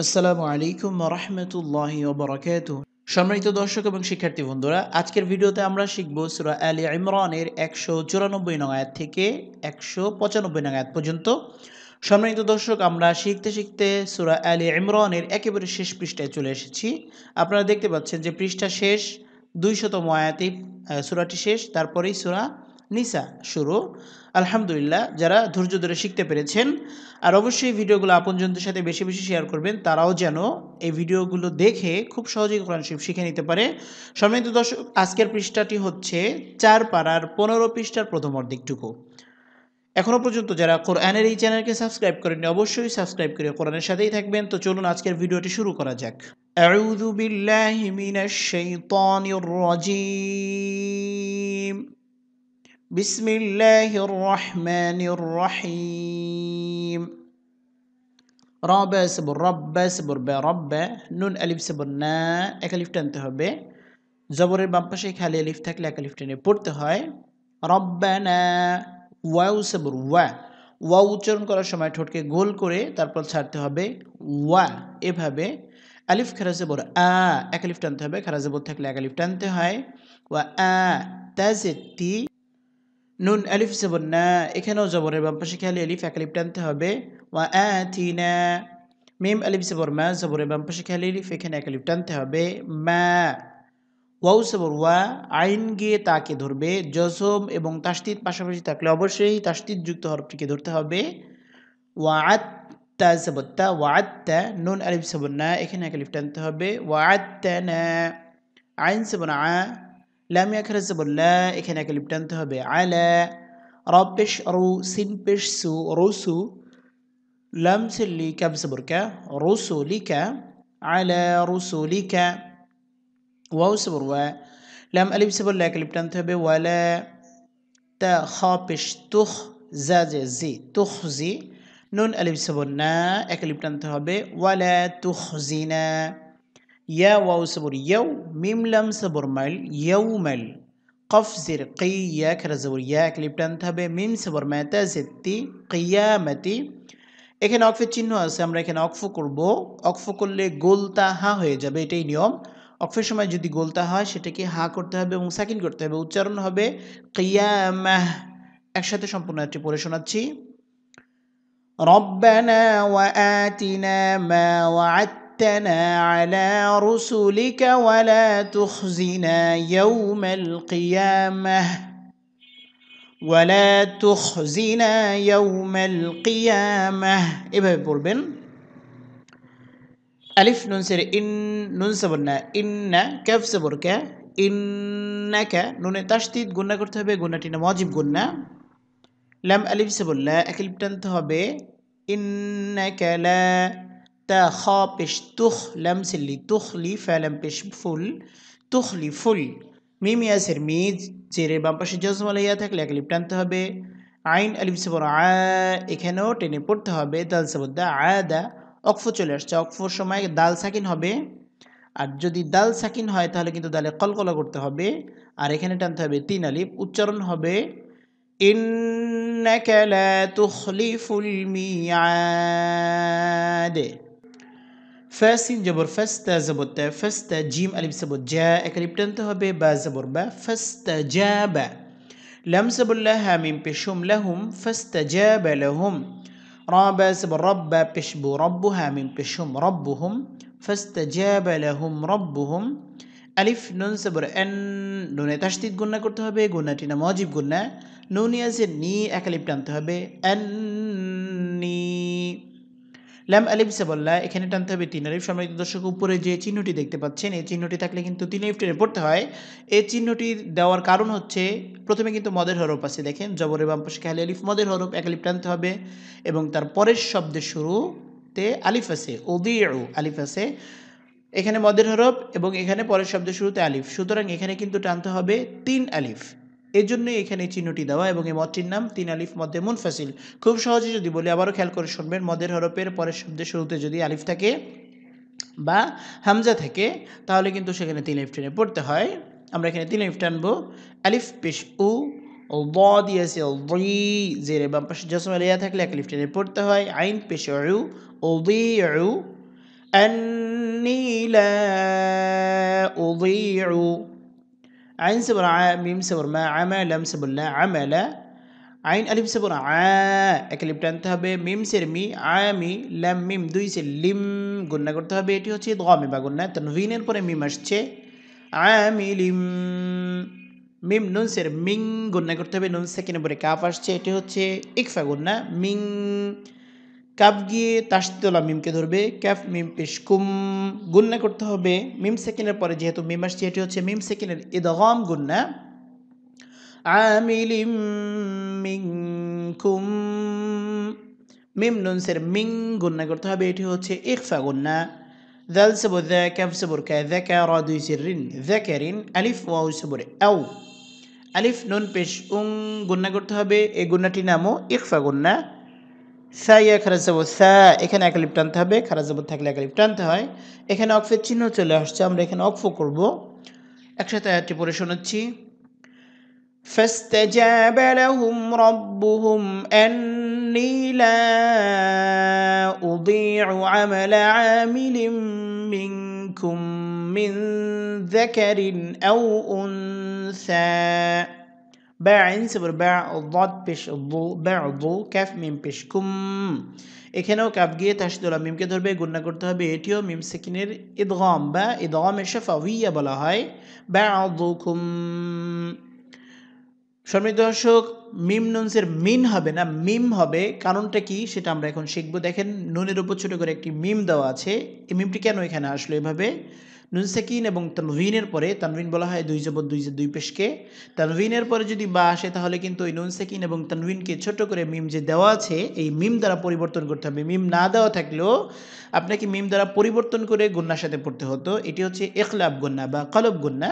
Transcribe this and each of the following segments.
আসসালামু আলাইকুম রহমতুল্লাহ ওবরাকাত সম্মানিত দর্শক এবং শিক্ষার্থী বন্ধুরা আজকের ভিডিওতে আমরা শিখব সুরা আলী ইমরানের একশো চুরানব্বই নং আয়াত থেকে একশো পঁচানব্বই নং আয়াত পর্যন্ত সম্মানিত দর্শক আমরা শিখতে শিখতে সুরা আলী ইমরানের একেবারে শেষ পৃষ্ঠায় চলে এসেছি আপনারা দেখতে পাচ্ছেন যে পৃষ্ঠা শেষ দুইশতম আয়াতে সুরাটি শেষ তারপরেই সুরা নিসা শুরু আলহামদুলিল্লাহ যারা ধৈর্য ধরে শিখতে পেরেছেন আর অবশ্যই ভিডিওগুলো আপনজনদের সাথে বেশি বেশি শেয়ার করবেন তারাও যেন এই ভিডিওগুলো দেখে খুব সহজেই কোরআন শিব শিখে নিতে পারে সম্মানিত দর্শক আজকের পৃষ্ঠাটি হচ্ছে চার পাড়ার পনেরো পৃষ্ঠার প্রথম অর্ধেকটুকু এখনও পর্যন্ত যারা কোরআনের এই চ্যানেলকে সাবস্ক্রাইব করেননি অবশ্যই সাবস্ক্রাইব করে কোরআনের সাথেই থাকবেন তো চলুন আজকের ভিডিওটি শুরু করা যাক أعوذ بالله من الشيطان الرجيم بسم الله الرحمن الرحيم رب سبر رب سبر برب নুন আলিফ সবর না এক আলিফ টানতে হবে জবরের বাম পাশে খালি আলিফ থাকলে এক আলিফ টেনে পড়তে হয় রব্বানা ওয়াউ সবর ওয়া ওয়া উচ্চারণ করার সময় ঠোঁটকে গোল করে তারপর ছাড়তে হবে ওয়া এভাবে আলিফ খারাজে বোর আ এক আলিফ টানতে হবে খারাজে বোর থাকলে এক আলিফ টানতে হয় ওয়া আ তাজে তি নুন আলিফ সেবন না এখানেও জবরের বাম পাশে খেয়ালি আলিফ এক আলিফ টানতে হবে ওয়া আথিনা মিম আলিফ জবর মা জবরের বাম পাশে খেয়ালি আলিফ এখানে এক আলিফ টানতে হবে মা ওয়াউ জবর ওয়া আইন গিয়ে তাকে ধরবে জসম এবং তাস্তিদ পাশাপাশি থাকলে অবশ্যই তাস্তিদ যুক্ত হরফটিকে ধরতে হবে ওয়া আত্তা জবর তা ওয়া আত্তা নুন আলিফ জবর না এখানে এক আলিফ টানতে হবে ওয়া আত্তা না আইন জবর আ লাম ইয়াখের জবল্লা এখানে এক লিপ টানতে হবে আলা রপেশ রু সিনপেশ সু রসু লাম সিল্লি কাব সবরকা রসুলিকা আলা রসুলিকা ওয়াও সবর ওয়া লাম আলিফ সবল্লা এক লিপ টানতে হবে ওয়ালা تا خابش تخ زاز زي تخزي নুন আলিফ সবর না এক লিপ টানতে হবে ওয়ালা তুখজিনা يا واو صبر يو ميم لام صبر مل يومل قف زر قي يا كرا زبر يا ক্লিপটান থাকবে মিম সবর মাতা জিত্তি কিয়ামতি এখানে অকফের চিহ্ন আছে আমরা এখানে অকফ করব অকফ করলে গোলতা হা হয়ে যাবে এটাই নিয়ম অকফের সময় যদি গোলতা হয় সেটাকে হা করতে হবে এবং সাকিন করতে হবে উচ্চারণ হবে কিয়ামাহ একসাথে সম্পূর্ণ একটি পড়ে শোনাচ্ছি রব্বানা ওয়া আতিনা মা ওয়া أمتنا على رسلك ولا تخزنا يوم القيامة ولا تخزنا يوم القيامة إبا পড়বেন আলিফ নুন সের ইন নুন সাবর না ইন্না ক্যাফ সাবর قلنا كرتها بي قلنا গুণনা করতে قلنا لم ألف ওয়াজিব গুণনা লাম আলিফ সাবর লা তা খ পেশ তুখ লাম সিল্লি তুখলি ফ্যালাম পেশ ফুল তুখলি ফুল মি মিয়াসের মিজ জেরের বাম পাশে জজমালা ইয়া থাকলে এক লিপ টানতে হবে আইন আলিম সাবর আ এখানেও টেনে পড়তে হবে দাল দা সাবুদ্দা আয়াদা অকফ চলে আসছে অকফর সময় দাল সাকিন হবে আর যদি দাল সাকিন হয় তাহলে কিন্তু দালে কলকলা করতে হবে আর এখানে টানতে হবে তিন আলিপ উচ্চারণ হবে ইন্নাকা লা তুখলিফুল মিয়াদ ফ্যা সিন জবর ফ্যাস তা জবর তে ফ্যাস তা জিম আলিম সাবর জ্যা এক আলিপ টানতে হবে বা জবর বা ফ্যাস জ্যা জা বা লাম সাবুল্লাহ হামিম পেশুম লাহুম হুম তা জা বা লাহুম রা বা সাবর রব বা পেশবু রব্বু হামিম পেশুম রব্বুহুম ফ্যাস তা জ্যা বা রব্বু হুম আলিফ নুন সবর এন নুনে তাস্তিদ গুন্না করতে হবে গুন্নাটি না মজিব গুন্না নুনিয়াজের নি এক আলিপ টানতে হবে এন ল্যাম আলিফ সাবল্লা এখানে টানতে হবে তিন আলিফ সম্মানিত দর্শক উপরে যে চিহ্নটি দেখতে পাচ্ছেন এই চিহ্নটি থাকলে কিন্তু তিন আলিফ টেনে পড়তে হয় এই চিহ্নটি দেওয়ার কারণ হচ্ছে প্রথমে কিন্তু মদের হরফ আছে দেখেন জবরে বাম পাশে খালি আলিফ মদের হরফ এক আলিফ টানতে হবে এবং তার পরের শব্দের শুরুতে আলিফ আছে ওদি আলিফ আছে এখানে মদের হরফ এবং এখানে পরের শব্দের শুরুতে আলিফ সুতরাং এখানে কিন্তু টানতে হবে তিন আলিফ এজন্যই এখানে চিহ্নটি দেওয়া এবং এই মদটির নাম তিন আলিফ মধ্যে মুনফাসিল খুব সহজে যদি বলি আবারও খেয়াল করে শুনবেন মদের হরপের পরের শব্দের শুরুতে যদি আলিফ থাকে বা হামজা থাকে তাহলে কিন্তু সেখানে তিন আলিফ টেনে পড়তে হয় আমরা এখানে তিন আলিফ টানবো আলিফ পেশ উ ল দিয়েছে লি জেরে বাম পাশে জসমা লেয়া থাকলে এক আলিফ টেনে পড়তে হয় আইন পেশ রু ওলি রু أني لا أضيع আইন সাবর আ মিম সাবর মা আমা লাম সাবুল্লা আমালা আইন আলিম সাবর আ একে লিপ টানতে হবে মিম সের মি আয়ামি লাম মিম দুই সে লিম গুন্না করতে হবে এটি হচ্ছে দমে বা গুন্না তানভিনের পরে মিম আসছে আমি লিম মিম নুন সের মিং গুন্না করতে হবে নুন সেকেন্ডে পরে কাপ আসছে এটি হচ্ছে ইকফা গুন্না মিং কাপ গিয়ে তাসতলা মিমকে ধরবে ক্যাফ মিম পেশ কুম গুন্না করতে হবে মিম সেকেন্ডের পরে যেহেতু মিম আসছে এটি হচ্ছে মিম সেকেন্ডের ইদগম গুন্না আমিলিম মিংকুম মিম নুনসের মিং গুন্না করতে হবে এটি হচ্ছে ইকফা গুন্না ذل سبر ذا كف سبر كذكر دو سرين ذكر ألف واو سبر أو আলিফ নুন পেশ উং গুন্না করতে হবে এই গুন্নাটির নামও ইকফা গুন্না সাইয়া খারাজ যাবো সা এখানে লিপ্ট টানতে হবে খারাজ যাবো থাকলে লিপ্ট টানতে হয় এখানে অক্ফের চিহ্ন চলে আসছে আমরা এখানে অক্ফ করব একসাথে আয়াতটি পড়ে শোনাচ্ছি فاستجاب لهم ربهم أني لا أضيع عمل عامل منكم من ذكر أو أنثى ব্যা আইন সেবর ব্যা পেশ দু ব্যা ক্যাফ মিম পেশ কুম এখানেও কাপ গিয়ে তাসদুলা মিমকে ধরবে গুণনা করতে হবে এটিও মিম সেকিনের ইদগম বা ইদগম শেফ ফাউইয়া বলা হয় ব্যা কুম দর্শক মিম নুনসের মিন হবে না মিম হবে কারণটা কি সেটা আমরা এখন শিখবো দেখেন নুনের উপর ছোটো করে একটি মিম দেওয়া আছে এই মিমটি কেন এখানে আসলো এভাবে নুনসেকিন এবং তানভিনের পরে তানভিন বলা হয় দুই জবর দুই দুই পেশকে তানভিনের পরে যদি বা আসে তাহলে কিন্তু ওই নুনসেকিন এবং তানভিনকে ছোট করে মিম যে দেওয়া আছে এই মিম দ্বারা পরিবর্তন করতে হবে মিম না দেওয়া থাকলেও আপনাকে মিম দ্বারা পরিবর্তন করে গুন্নার সাথে পড়তে হতো এটি হচ্ছে এখলাব গুন্না বা কলব গুন্না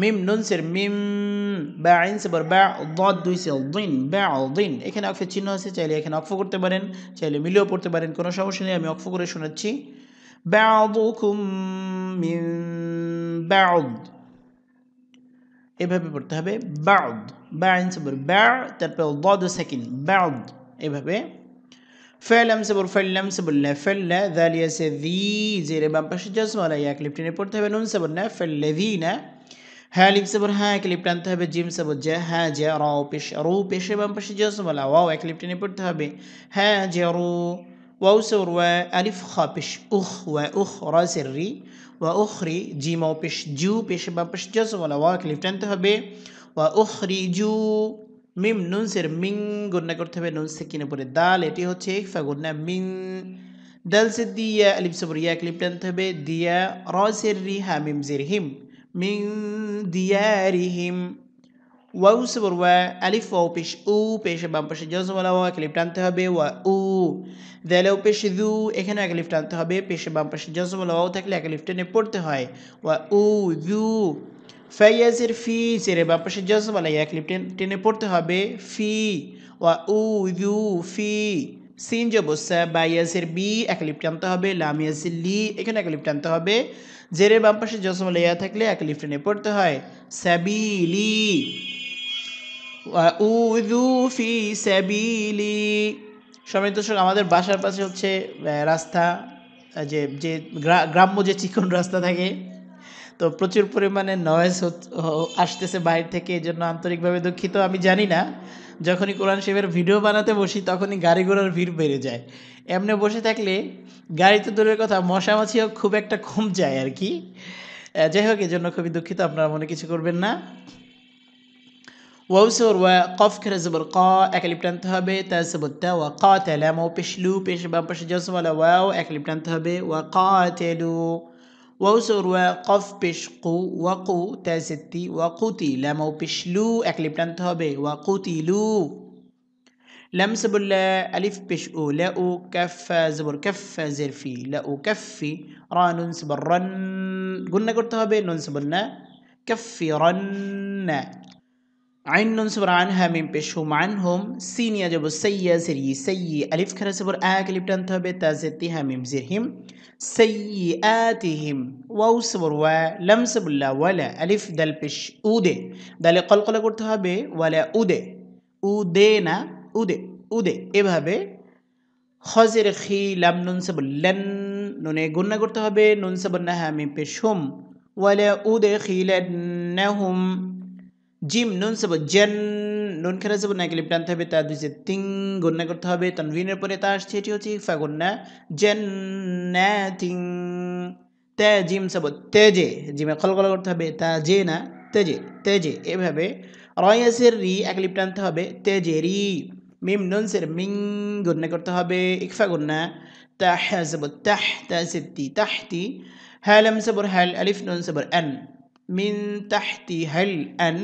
মিম নুনসের মিম ব্যা আইন সেবর ব্যা দদ দুই সেল দিন অল দিন এখানে অক্ষের চিহ্ন আছে চাইলে এখানে অক্ষ করতে পারেন চাইলে মিলেও পড়তে পারেন কোনো সমস্যা নেই আমি অক্ষ করে শোনাচ্ছি بعضكم من بعض এভাবে পড়তে হবে বাউদ বা ইনসবর বা তারপর ضاد ساكن بعض এভাবে فعل امسبر فعل امسبر لا فعل ذال يسذي زير বাম পাশে জজম আলা ইয়া ক্লিপটিনে পড়তে হবে নুন সবর না فالذين হ্যাঁ লিপ সবর হ্যাঁ ক্লিপ টানতে হবে জিম সবর জা হ্যাঁ জা রাও পেশ রাও পেশে বাম পাশে জজম আলা ওয়াও এক ক্লিপটিনে পড়তে হবে হ্যাঁ জা রাও واو سور و الف خا بش اخ و اخ را سر ري و اخري جي مو بش جو بش با بش جس ولا واك لفتن تهبه و اخري جو ميم نون سر مين گرنا کرتا بي نون سكين پوري دال اتي ہو چه فا گرنا مين دل سد دي الف سبر ياك لفتن تهبه دي را سر ري ها ميم زر هم مين دياري هم ওয়াউ সবর ওয়া আলিফ ওয়াউ পেশ উ পেশ বাম পাশে জজমলা ওয়া এক লিফ টানতে হবে ওয়া উ দেলে ও পেশ দু এখানে এক লিফট টানতে হবে পেশে বাম পাশে জজমলা ওয়াও থাকলে এক লিফট এনে পড়তে হয় ওয়া উ দু ফাইয়াজের ফি জেরে বাম পাশে জজমলা এক লিফট টেনে পড়তে হবে ফি ওয়া উ দু ফি সিন জবসা বা ইয়াসের বি এক লিফট আনতে হবে লাম ইয়াসের লি এখানে এক লিফট আনতে হবে জেরে বাম পাশে জসমলা ইয়া থাকলে এক লিফট নিয়ে পড়তে হয় সাবিলি উদু ফি সাবিলি সময় দর্শক আমাদের বাসার পাশে হচ্ছে রাস্তা যে যে গ্রাম্য যে চিকন রাস্তা থাকে তো প্রচুর পরিমাণে নয়েজ আসতেছে বাইরে থেকে এই জন্য আন্তরিকভাবে দুঃখিত আমি জানি না যখনই কোরআন শিবের ভিডিও বানাতে বসি তখনই গাড়ি ঘোড়ার ভিড় বেড়ে যায় এমনি বসে থাকলে গাড়িতে দূরের কথা মশামাছিও খুব একটা কম যায় আর কি যাই হোক এজন্য খুবই দুঃখিত আপনারা মনে কিছু করবেন না واوسر وقف كرز بالقاء اكليبتان تهبه تسبتا وقاتل مو بشلو بش بمبش جسم ولا واو اكليبتان تهبه وقاتلو واوسر وقف قو وقو تستي وقتل لمو بشلو اكليبتان تهبه وقتلو لم سبل لا ألف بش أو لا أو كف زبر كف زر في لا أو كف را نون سبر قلنا قلتها بين نون سبرنا كفي رن আইন ননসবর আন হ্যাম ইম্পে সুমান হোম সি নিয়ে যাবো সৈয়া সেরি সৈয়ি আলিফ খারা সবর এক আলিফ টানতে হবে তা জেতি হ্যাম ইম জির হিম সৈয়ি আতি হিম ওয়াউ সবর ওয়া লাম সবুল্লা ওয়ালা আলিফ দাল পেশ উদে দালে কলকলা করতে হবে ওয়ালা উদে উদে না উদে উদে এভাবে হজের খি লাম নুন সাবুল লেন নুনে গুন্না করতে হবে নুন না হ্যাম ইম্পে সুম ওয়ালা উদে খিলেন হুম জিম নুন সব জেন নুন খেরা না গেলে প্রান্ত হবে তার দুই তিন গণ্যা করতে হবে ভিনের পরে তা আসছে এটি হচ্ছে ফাগুন না জেন তিং তে জিম সব তেজে জিমে কলকলা করতে হবে তা জে না তেজে তেজে এভাবে রয়েসের রি এক লিপ টানতে হবে তেজে রি মিম নুনসের মিং গণ্যা করতে হবে ইকফা গণ্যা তাহ সব তাহ তা সিদ্ধি তাহতি হ্যাল এম সাবুর হ্যাল আলিফ নুন সবর এন মিন তাহতি হেল অ্যান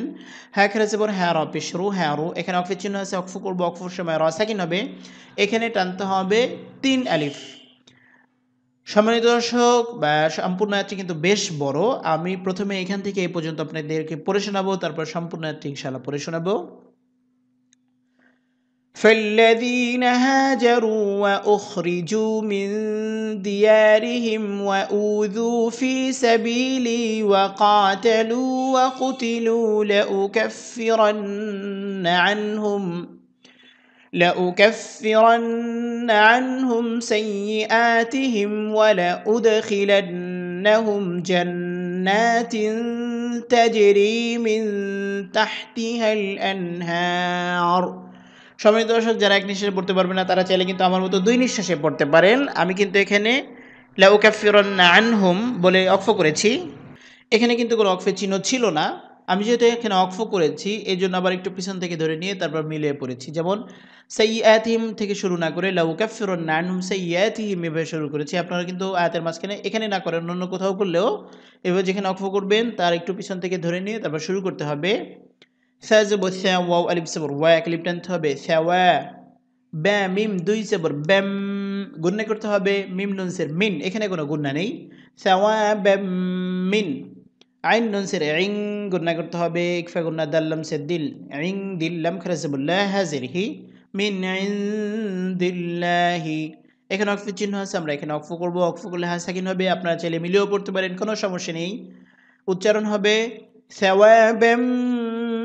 হ্যাঁ খেলে আছে হ্যাঁ র পেশরু হ্যাঁ রু এখানে অকফের চিহ্ন আছে অকফু করবো অকফুর সময় র সেকেন্ড হবে এখানে টানতে হবে তিন অ্যালিফ সম্মানিত দর্শক বা সম্পূর্ণ আয়াতটি কিন্তু বেশ বড় আমি প্রথমে এখান থেকে এই পর্যন্ত আপনাদেরকে পড়ে শোনাবো তারপর সম্পূর্ণ আয়াতটি ইনশাআল্লাহ পড়ে শোনাবো فالذين هاجروا واخرجوا من ديارهم واوذوا في سبيلي وقاتلوا وقتلوا لأكفرن عنهم لأكفرن عنهم سيئاتهم ولأدخلنهم جنات تجري من تحتها الأنهار সময় দর্শক যারা এক নিঃশ্বাসে পড়তে পারবে না তারা চাইলে কিন্তু আমার মতো দুই নিঃশ্বাসে পড়তে পারেন আমি কিন্তু এখানে লাউকাফিরন্না হোম বলে অক্ফ করেছি এখানে কিন্তু কোনো অক্ফের চিহ্ন ছিল না আমি যেহেতু এখানে অক্ফ করেছি এই জন্য আবার একটু পিছন থেকে ধরে নিয়ে তারপর মিলিয়ে পড়েছি যেমন সেই আয়াতিম থেকে শুরু না করে লাউকাফিরন নানহুম সেই ইয়াতিহিম এভাবে শুরু করেছি আপনারা কিন্তু আয়াতের মাঝখানে এখানে না করেন অন্য কোথাও করলেও এভাবে যেখানে অক্ফ করবেন তার একটু পিছন থেকে ধরে নিয়ে তারপর শুরু করতে হবে সাজব স্যা ওয়াও আলিফ সবর ওয়া এক হবে সাওয়া ওয়া ব্যা মিম দুই সবর ব্যাম গুন্না করতে হবে মিম নুনসের মিন এখানে কোনো গুন্না নেই সাওয়া ব্যাম মিন আইন নুনসের ইং গুন্না করতে হবে ইকফা গুন্না দাল্লাম সে দিল ইং দিল্লাম খেরাসে বললা হাজির হি মিন দিল্লাহি এখানে অক্ফ চিহ্ন আছে আমরা এখানে অক্ফ করবো অক্ফ করলে হাসাকিন হবে আপনারা চাইলে মিলেও পড়তে পারেন কোনো সমস্যা নেই উচ্চারণ হবে সাওয়া ব্যাম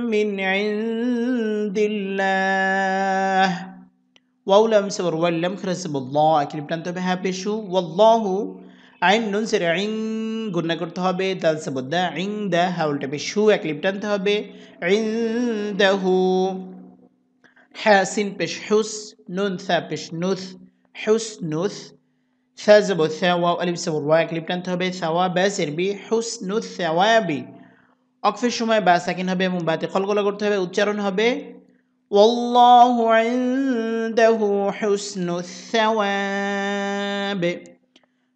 من عند الله وولم سور ولم كرسب الله এখানে প্রান্ত হবে হ্যাপেশু والله عين নুন عين قرنا গুণনা করতে হবে দাল সাবদ দা ইং দা হাউলটা হবে শু এক লিপ টানতে হবে ইং দাহু حاسن بش حس نون ثا بش نوث حس نوث ثا زبو ثا واو ألف سبر واك لبتان ثواب ثواب سربي حسن الثواب অকফের সময় বা সাকিন হবে এবং বাতে খলগোলা করতে হবে উচ্চারণ হবে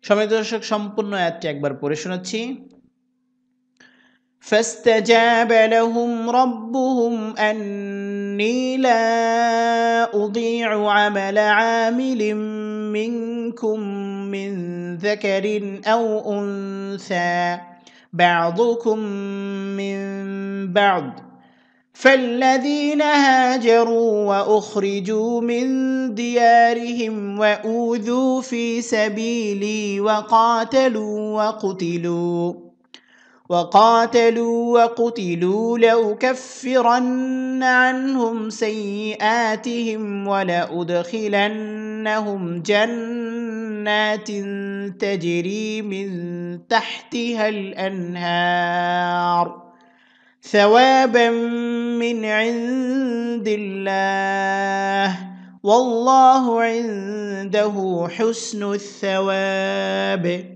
সময় দর্শক সম্পূর্ণ আয়াতটি একবার পড়ে শোনাচ্ছি فاستجاب لهم ربهم أني لا أضيع عمل عامل منكم من ذكر أو أنثى بعضكم من بعض فالذين هاجروا واخرجوا من ديارهم واوذوا في سبيلي وقاتلوا وقتلوا وقاتلوا وقتلوا لأكفرن عنهم سيئاتهم ولأدخلنهم جنة جنات تجري من تحتها الانهار ثوابا من عند الله والله عنده حسن الثواب